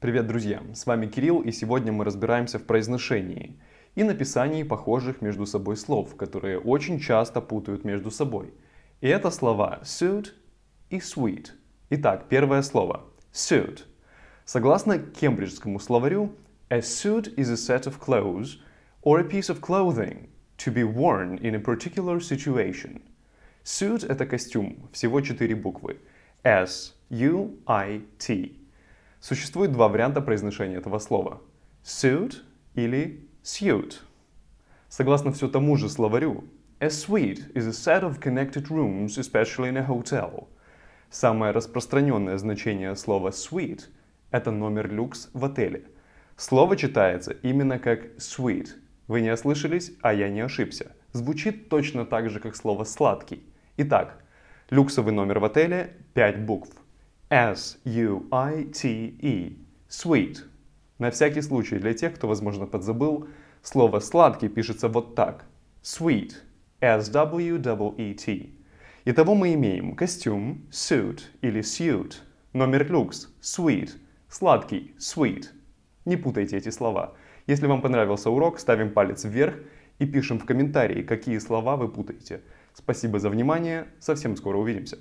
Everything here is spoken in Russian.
Привет, друзья! С вами Кирилл, и сегодня мы разбираемся в произношении и написании похожих между собой слов, которые очень часто путают между собой. И это слова suit и sweet. Итак, первое слово – suit. Согласно кембриджскому словарю, a suit is a set of clothes or a piece of clothing to be worn in a particular situation. Suit – это костюм, всего четыре буквы. S, U, I, T. Существует два варианта произношения этого слова. Suit или suit. Согласно все тому же словарю, a suite is a set of connected rooms, especially in a hotel. Самое распространенное значение слова suite – это номер люкс в отеле. Слово читается именно как suite. Вы не ослышались, а я не ошибся. Звучит точно так же, как слово «сладкий». Итак, люксовый номер в отеле – 5 букв – S-U-I-T-E. Sweet. На всякий случай, для тех, кто, возможно, подзабыл, слово «сладкий» пишется вот так. Sweet. S-W-E-E-T. Итого мы имеем костюм, suit или suit, номер люкс, sweet, сладкий, sweet. Не путайте эти слова. Если вам понравился урок, ставим палец вверх и пишем в комментарии, какие слова вы путаете. Спасибо за внимание, совсем скоро увидимся.